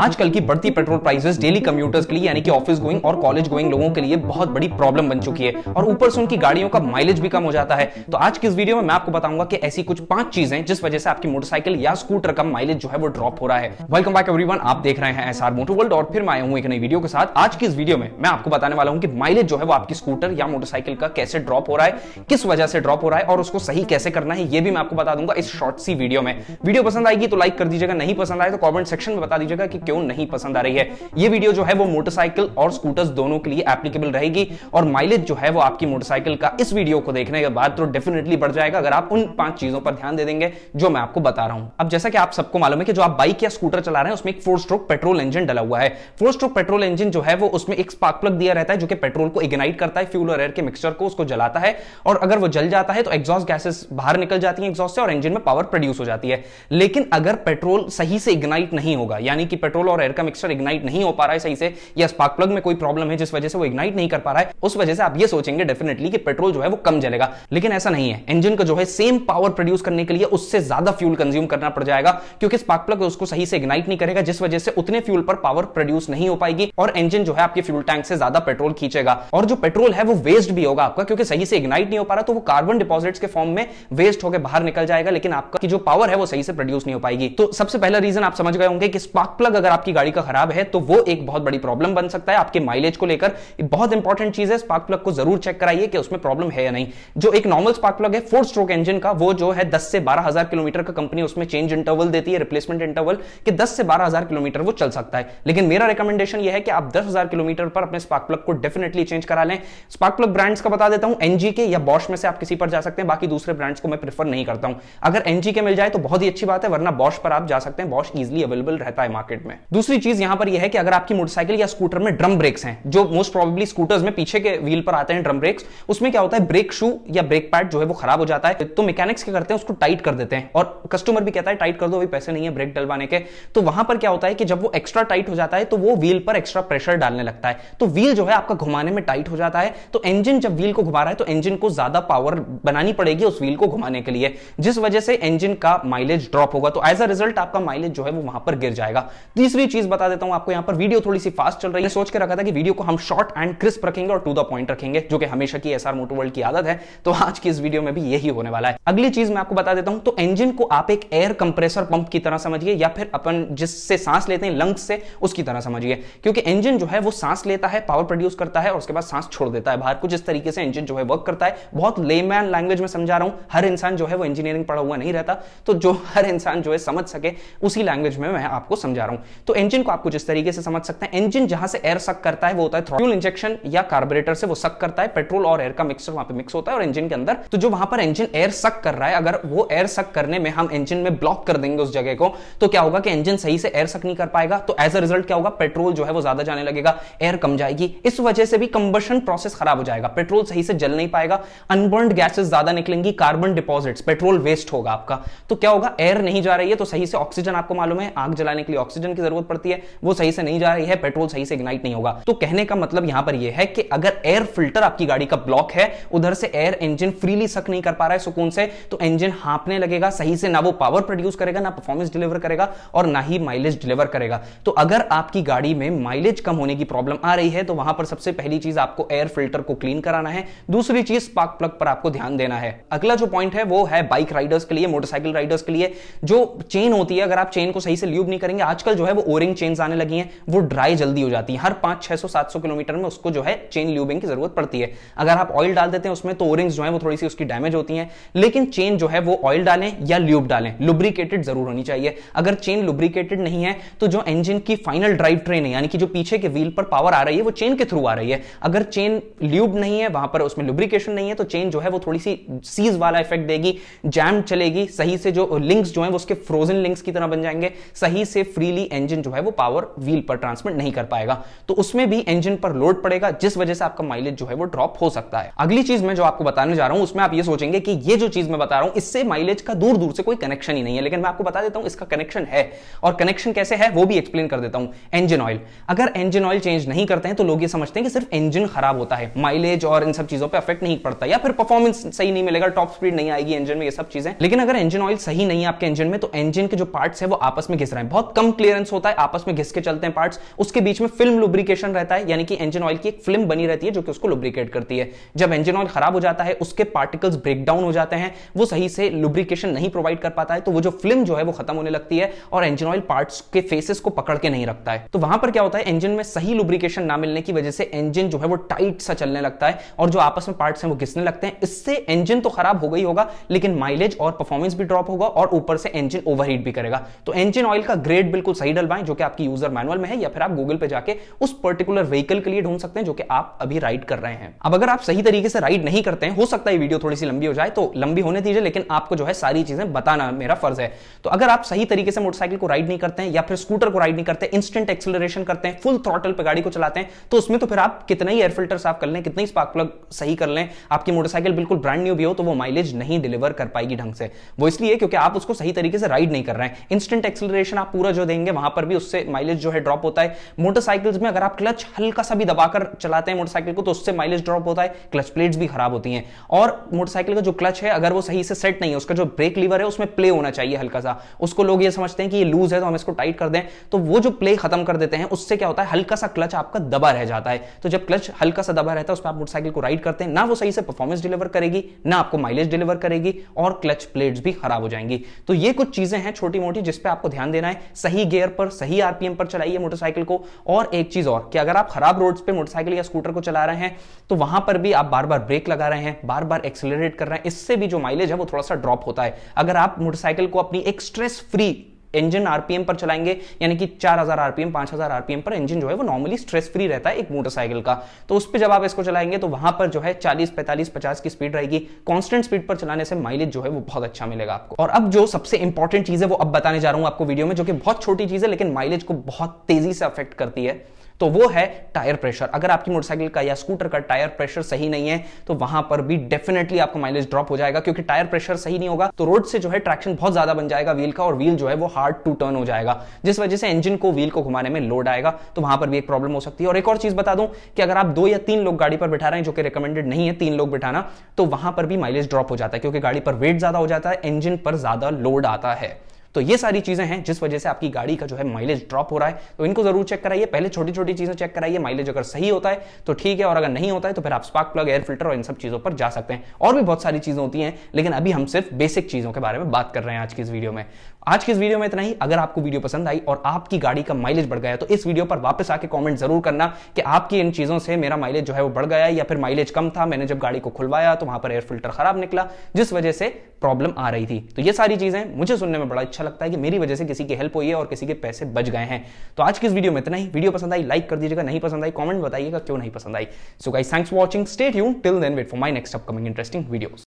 आजकल की बढ़ती पेट्रोल प्राइसेस डेली कम्यूटर्स के लिए यानी कि ऑफिस गोइंग और कॉलेज गोइंग लोगों के लिए बहुत बड़ी प्रॉब्लम बन चुकी है और ऊपर से उनकी गाड़ियों का माइलेज भी कम हो जाता है तो आज की इस वीडियो में मैं आपको बताऊंगा कि ऐसी कुछ पांच चीजें जिस वजह से आपकी मोटरसाइकिल या स्कूटर का माइलेज जो है वो ड्रॉप हो रहा है वेलकम बैक एवरी आप देख रहे हैं एस आर वर्ल्ड और फिर मैं आया हूं एक नई वीडियो के साथ आज की इस वीडियो में मैं आपको बताने वाला हूँ कि माइलेज जो है वो आपकी स्कूटर या मोटरसाइकिल का कैसे ड्रॉप हो रहा है किस वजह से ड्रॉप हो रहा है और उसको सही कैसे करना है ये भी मैं आपको बता दूंगा इस शॉर्ट सी वीडियो में वीडियो पसंद आएगी तो लाइक कर दीजिएगा नहीं पसंद आए तो कॉमेंट सेक्शन में बता दीजिएगा कि क्यों नहीं पसंद आ रही है ये वीडियो जो है वो मोटरसाइकिल और स्कूटर्स दोनों के लिए एप्लीकेबल रहेगी और माइलेज जो है वो आपकी मोटरसाइकिल का इस वीडियो को देखने के बाद तो डेफिनेटली बढ़ जाएगा अगर आप उन पांच चीजों पर ध्यान दे देंगे जो मैं आपको बता रहा हूं अब जैसा कि आप सबको मालूम है कि जो आप बाइक या स्कूटर चला रहे हैं उसमें एक फोर स्ट्रोक पेट्रोल इंजन डला हुआ है फोर स्ट्रोक पेट्रोल इंजन जो है वो उसमें एक स्पार्क प्लग दिया रहता है जो कि पेट्रोल को इग्नाइट करता है फ्यूल और एयर के मिक्सचर को उसको जलाता है और अगर वो जल जाता है तो एग्जॉस्ट गैसेस बाहर निकल जाती है एग्जॉस्ट से और इंजन में पावर प्रोड्यूस हो जाती है लेकिन अगर पेट्रोल सही से इग्नाइट नहीं होगा यानी कि पेट्रोल पेट्रोल और एयर का मिक्सर इग्नाइट नहीं हो पा रहा है सही से या स्पार्क प्लग में कोई प्रॉब्लम है जिस वजह से वो इग्नाइट नहीं कर पा रहा है उस वजह से आप ये सोचेंगे डेफिनेटली कि पेट्रोल जो है वो कम जलेगा लेकिन ऐसा नहीं है इंजन का जो है सेम पावर प्रोड्यूस करने के लिए उससे ज्यादा फ्यूल कंज्यूम करना पड़ जाएगा क्योंकि स्पार्क प्लग उसको सही से इग्नाइट नहीं करेगा जिस वजह से उतने फ्यूल पर पावर प्रोड्यूस नहीं हो पाएगी और इंजन जो है आपके फ्यूल टैंक से ज्यादा पेट्रोल खींचेगा और जो पेट्रोल है वो वेस्ट भी होगा आपका क्योंकि सही से इग्नाइट नहीं हो पा रहा तो वो कार्बन डिपॉजिट्स के फॉर्म में वेस्ट होकर बाहर निकल जाएगा लेकिन आपका जो पावर है वो सही से प्रोड्यूस नहीं हो पाएगी तो सबसे पहला रीजन आप समझ गए होंगे कि स्पार्क प्लग अगर आपकी गाड़ी का खराब है तो वो एक बहुत बड़ी प्रॉब्लम बन सकता है आपके माइलेज को लेकर बहुत इंपॉर्टेंट चीज है स्पार्क प्लग को जरूर चेक कराइए कि उसमें प्रॉब्लम है या नहीं जो एक नॉर्मल स्पार्क प्लग है फोर स्ट्रोक इंजन का वो जो है दस से बारह हजार किलोमीटर का कंपनी उसमें चेंज इंटरवल देती है रिप्लेसमेंट इंटरवल के दस से बारह हजार किलोमीटर वो चल सकता है लेकिन मेरा रिकमेंडेशन यह है कि आप दस हजार किलोमीटर पर अपने स्पार्क प्लग को डेफिनेटली चेंज करा लें स्पार्क प्लग ब्रांड्स का बता देता हूं एनजी के या बॉश में से आप किसी पर जा सकते हैं बाकी दूसरे ब्रांड्स को मैं प्रेफर नहीं करता हूं अगर एनजी के मिल जाए तो बहुत ही अच्छी बात है वरना बॉश पर आप जा सकते हैं बॉश इजिली अवेलेबल रहता है मार्केट में दूसरी चीज यहां पर यह है कि अगर आपकी मोटरसाइकिल या स्कूटर में ड्रम ब्रेक्स हैं जो मोस्ट प्रोबेबली स्कूटर्स में पीछे के व्हील पर आते हैं ड्रम ब्रेक्स उसमें क्या होता है ब्रेक शू या ब्रेक पैड जो है वो खराब हो जाता है तो मैकेनिक्स क्या करते हैं उसको टाइट कर देते हैं और कस्टमर भी कहता है टाइट कर दो अभी पैसे नहीं है ब्रेक डलवाने के तो वहां पर क्या होता है कि जब वो एक्स्ट्रा टाइट हो जाता है तो वो व्हील पर एक्स्ट्रा प्रेशर डालने लगता है तो व्हील जो है आपका घुमाने में टाइट हो जाता है तो इंजन जब व्हील को घुमा रहा है तो इंजन को ज्यादा पावर बनानी पड़ेगी उस व्हील को घुमाने के लिए जिस वजह से इंजन का माइलेज ड्रॉप होगा तो एज अ रिजल्ट आपका माइलेज जो है वो वहां पर गिर जाएगा तीसरी चीज बता देता हूं आपको यहां पर वीडियो थोड़ी सी फास्ट चल रही है सोच के रखा था कि वीडियो को हम शॉर्ट एंड क्रिस्प रखेंगे और टू द पॉइंट रखेंगे जो कि हमेशा की एसआर मोटो वर्ल्ड की आदत है तो आज की इस वीडियो में भी यही होने वाला है अगली चीज मैं आपको बता देता हूं तो इंजन को आप एक एयर कंप्रेसर पंप की तरह समझिए या फिर अपन जिससे सांस लेते हैं लंग्स से उसकी तरह समझिए क्योंकि इंजन जो है वो सांस लेता है पावर प्रोड्यूस करता है और उसके बाद सांस छोड़ देता है बाहर कुछ इस तरीके से इंजन जो है वर्क करता है बहुत लेमैन लैंग्वेज में समझा रहा हूं हर इंसान जो है वो इंजीनियरिंग पढ़ा हुआ नहीं रहता तो जो हर इंसान जो है समझ सके उसी लैंग्वेज में मैं आपको समझा रहा हूं तो इंजन को आप कुछ इस तरीके से समझ सकते हैं इंजन जहां से एयर सक करता है वो होता है थ्रोटल इंजेक्शन या कार्बोरेटर से वो सक करता है पेट्रोल और एयर का मिक्सर वहां पे मिक्स होता है और इंजन के अंदर तो जो वहां पर इंजन एयर सक कर रहा है अगर वो एयर सक करने में हम इंजन में ब्लॉक कर देंगे उस जगह को तो क्या होगा कि इंजन सही से एयर सक नहीं कर पाएगा तो एज अ रिजल्ट क्या होगा पेट्रोल जो है वो ज्यादा जाने लगेगा एयर कम जाएगी इस वजह से भी कंबर्शन प्रोसेस खराब हो जाएगा पेट्रोल सही से जल नहीं पाएगा अनबर्न गैसेस ज्यादा निकलेंगी कार्बन डिपॉजिट्स पेट्रोल वेस्ट होगा आपका तो क्या होगा एयर नहीं जा रही है तो सही से ऑक्सीजन आपको मालूम है आग जलाने के लिए ऑक्सीजन की जरूरत पड़ती है वो सही से नहीं जा रही है पेट्रोल सही से इग्नाइट नहीं होगा तो कहने का मतलब यहां पर यह है कि अगर एयर फिल्टर आपकी गाड़ी का ब्लॉक है उधर से एयर इंजन फ्रीली सक नहीं कर पा रहा है सुकून से तो इंजन हाँपने लगेगा सही से ना वो पावर प्रोड्यूस करेगा ना परफॉर्मेंस डिलीवर करेगा और ना ही माइलेज डिलीवर करेगा तो अगर आपकी गाड़ी में माइलेज कम होने की प्रॉब्लम आ रही है तो वहां पर सबसे पहली चीज आपको एयर फिल्टर को क्लीन कराना है दूसरी चीज स्पार्क प्लग पर आपको ध्यान देना है अगला जो पॉइंट है वो है बाइक राइडर्स के लिए मोटरसाइकिल राइडर्स के लिए जो चेन होती है अगर आप चेन को सही से ल्यूब नहीं करेंगे आजकल जो है वो ओरिंग चेन आने लगी हैं वो ड्राई जल्दी हो जाती है हर पांच छह सौ सात सौ किलोमीटर में उसको जो है चेन ल्यूबिंग की जरूरत पड़ती है अगर आप ऑयल डाल देते हैं उसमें तो ओरिंग्स जो है वो थोड़ी सी उसकी डैमेज होती है लेकिन चेन जो है वो ऑयल डालें या ल्यूब डालें लुब्रिकेटेड जरूर होनी चाहिए अगर चेन लुब्रिकेटेड नहीं है तो जो इंजन की फाइनल ड्राइव ट्रेन है यानी कि जो पीछे के व्हील पर पावर आ रही है वो चेन के थ्रू आ रही है अगर चेन ल्यूब नहीं है वहां पर उसमें लुब्रिकेशन नहीं है तो चेन जो है वो थोड़ी सी सीज वाला इफेक्ट देगी जैम चलेगी सही से जो लिंक्स जो है वो उसके फ्रोजन लिंक्स की तरह बन जाएंगे सही से फ्रीली इंजन जो है वो पावर व्हील पर ट्रांसमिट नहीं कर पाएगा तो उसमें भी इंजन पर लोड पड़ेगा जिस वजह से आपका माइलेज जो है वो ड्रॉप हो सकता है अगली चीज मैं जो आपको बताने जा रहा हूं उसमें आप ये सोचेंगे कि ये जो चीज मैं बता रहा हूं इससे माइलेज का दूर दूर से कोई कनेक्शन ही नहीं है लेकिन मैं आपको बता देता हूं इसका कनेक्शन है और कनेक्शन कैसे है वो भी एक्सप्लेन कर देता हूं इंजन ऑयल अगर इंजन ऑयल चेंज नहीं करते हैं तो लोग ये समझते हैं कि सिर्फ इंजन खराब होता है माइलेज और इन सब चीजों पर अफेक्ट नहीं पड़ता या फिर परफॉर्मेंस सही नहीं मिलेगा टॉप स्पीड नहीं आएगी इंजन में ये सब चीजें लेकिन अगर इंजन ऑयल सही नहीं है आपके इंजन में तो इंजन के जो पार्ट्स है वो आपस में घिस रहे हैं बहुत कम क्लियरेंस डिस्टर्बेंस होता है आपस में घिस के चलते हैं पार्ट्स उसके बीच में फिल्म लुब्रिकेशन रहता है यानी कि इंजन ऑयल की एक फिल्म बनी रहती है जो कि उसको लुब्रिकेट करती है जब इंजन ऑयल खराब हो जाता है उसके पार्टिकल्स ब्रेक डाउन हो जाते हैं वो सही से लुब्रिकेशन नहीं प्रोवाइड कर पाता है तो वो जो फिल्म जो है वो खत्म होने लगती है और इंजन ऑयल पार्ट्स के फेसेस को पकड़ के नहीं रखता है तो वहां पर क्या होता है इंजन में सही लुब्रिकेशन ना मिलने की वजह से इंजन जो है वो टाइट सा चलने लगता है और जो आपस में पार्ट्स हैं वो घिसने लगते हैं इससे इंजन तो खराब हो गई होगा लेकिन माइलेज और परफॉर्मेंस भी ड्रॉप होगा और ऊपर से इंजन ओवरहीट भी करेगा तो इंजन ऑयल का ग्रेड बिल्कुल सही सही डलवाएं जो कि आपकी यूजर मैनुअल में है या फिर आप गूगल पे जाके उस पर्टिकुलर व्हीकल के लिए ढूंढ सकते हैं जो कि आप अभी राइड कर रहे हैं अब अगर आप सही तरीके से राइड नहीं करते हैं हो सकता है वीडियो थोड़ी सी लंबी हो जाए तो लंबी होने दीजिए लेकिन आपको जो है सारी चीजें बताना मेरा फर्ज है तो अगर आप सही तरीके से मोटरसाइकिल को राइड नहीं करते हैं या फिर स्कूटर को राइड नहीं करते इंस्टेंट एक्सेलरेशन करते हैं फुल थ्रॉटल पर गाड़ी को चलाते हैं तो उसमें तो फिर आप कितना ही एयर फिल्टर साफ कर लें कितना ही स्पार्क प्लग सही कर लें आपकी मोटरसाइकिल बिल्कुल ब्रांड न्यू भी हो तो वो माइलेज नहीं डिलीवर कर पाएगी ढंग से वो इसलिए क्योंकि आप उसको सही तरीके से राइड नहीं कर रहे हैं इंस्टेंट एक्सेलरेशन आप पूरा जो देंगे वहां पर भी उससे माइलेज जो है ड्रॉप होता है मोटरसाइकिल्स में अगर आप क्लच हल्का सा भी दबाकर चलाते हैं मोटरसाइकिल को तो उससे माइलेज ड्रॉप होता है क्लच प्लेट्स भी खराब होती हैं और मोटरसाइकिल का जो क्लच है अगर वो सही से सेट नहीं है उसका जो ब्रेक लीवर है उसमें प्ले होना चाहिए हल्का सा उसको लोग ये समझते हैं कि ये लूज है तो हम इसको टाइट कर दें तो वो जो प्ले खत्म कर देते हैं उससे क्या होता है हल्का सा क्लच आपका दबा रह जाता है तो जब क्लच हल्का सा दबा रहता है उस पर आप मोटरसाइकिल को राइड करते हैं ना वो सही से परफॉर्मेंस डिलीवर करेगी ना आपको माइलेज डिलीवर करेगी और क्लच प्लेट्स भी खराब हो जाएंगी तो ये कुछ चीजें हैं छोटी मोटी जिसपे आपको ध्यान देना है सही गेयर गियर पर सही आरपीएम पर चलाइए मोटरसाइकिल को और एक चीज और कि अगर आप खराब रोड्स पे मोटरसाइकिल या स्कूटर को चला रहे हैं तो वहां पर भी आप बार बार ब्रेक लगा रहे हैं बार बार एक्सेलरेट कर रहे हैं इससे भी जो माइलेज है वो थोड़ा सा ड्रॉप होता है अगर आप मोटरसाइकिल को अपनी एक स्ट्रेस फ्री इंजन आरपीएम पर चलाएंगे यानी कि 4000 आरपीएम 5000 आरपीएम पर इंजन जो है वो नॉर्मली स्ट्रेस फ्री रहता है एक मोटरसाइकिल का तो उस पर जब आप इसको चलाएंगे तो वहां पर जो है चालीस पैंतालीस पचास की स्पीड रहेगी कॉन्स्टेंट स्पीड पर चलाने से माइलेज जो है वो बहुत अच्छा मिलेगा आपको और अब जो सबसे इंपॉर्टेंट चीज है वो अब बताने जा रहा हूं आपको वीडियो में जो कि बहुत छोटी चीज है लेकिन माइलेज को बहुत तेजी से अफेक्ट करती है तो वो है टायर प्रेशर अगर आपकी मोटरसाइकिल का या स्कूटर का टायर प्रेशर सही नहीं है तो वहां पर भी डेफिनेटली आपका माइलेज ड्रॉप हो जाएगा क्योंकि टायर प्रेशर सही नहीं होगा तो रोड से जो है ट्रैक्शन बहुत ज्यादा बन जाएगा व्हील का और व्हील जो है वो हार्ड टू टर्न हो जाएगा जिस वजह से इंजन को व्हील को घुमाने में लोड आएगा तो वहां पर भी एक प्रॉब्लम हो सकती है और एक और चीज बता दूं कि अगर आप दो या तीन लोग गाड़ी पर बैठा रहे हैं जो कि रिकमेंडेड नहीं है तीन लोग बैठाना तो वहां पर भी माइलेज ड्रॉप हो जाता है क्योंकि गाड़ी पर वेट ज्यादा हो जाता है इंजन पर ज्यादा लोड आता है तो ये सारी चीजें हैं जिस वजह से आपकी गाड़ी का जो है माइलेज ड्रॉप हो रहा है तो इनको जरूर चेक कराइए पहले छोटी छोटी चीजें चेक कराइए माइलेज अगर सही होता है तो ठीक है और अगर नहीं होता है तो फिर आप स्पार्क प्लग एयर फिल्टर और इन सब चीजों पर जा सकते हैं और भी बहुत सारी चीजें होती हैं लेकिन अभी हम सिर्फ बेसिक चीजों के बारे में बात कर रहे हैं आज की इस वीडियो में आज की इस वीडियो में इतना ही अगर आपको वीडियो पसंद आई और आपकी गाड़ी का माइलेज बढ़ गया तो इस वीडियो पर वापस आके कॉमेंट जरूर करना कि आपकी इन चीजों से मेरा माइलेज जो है वो बढ़ गया या फिर माइलेज कम था मैंने जब गाड़ी को खुलवाया तो वहां पर एयर फिल्टर खराब निकला जिस वजह से प्रॉब्लम आ रही थी तो ये सारी चीजें मुझे सुनने में बड़ा अच्छा लगता है कि मेरी वजह से किसी की हेल्प हुई है और किसी के पैसे बच गए हैं तो आज की इस वीडियो में इतना ही वीडियो पसंद आई लाइक कर दीजिएगा नहीं पसंद आई कॉमेंट बताइएगा क्यों नहीं पसंद आई so guys thanks for watching stay यू till then wait for my next upcoming interesting videos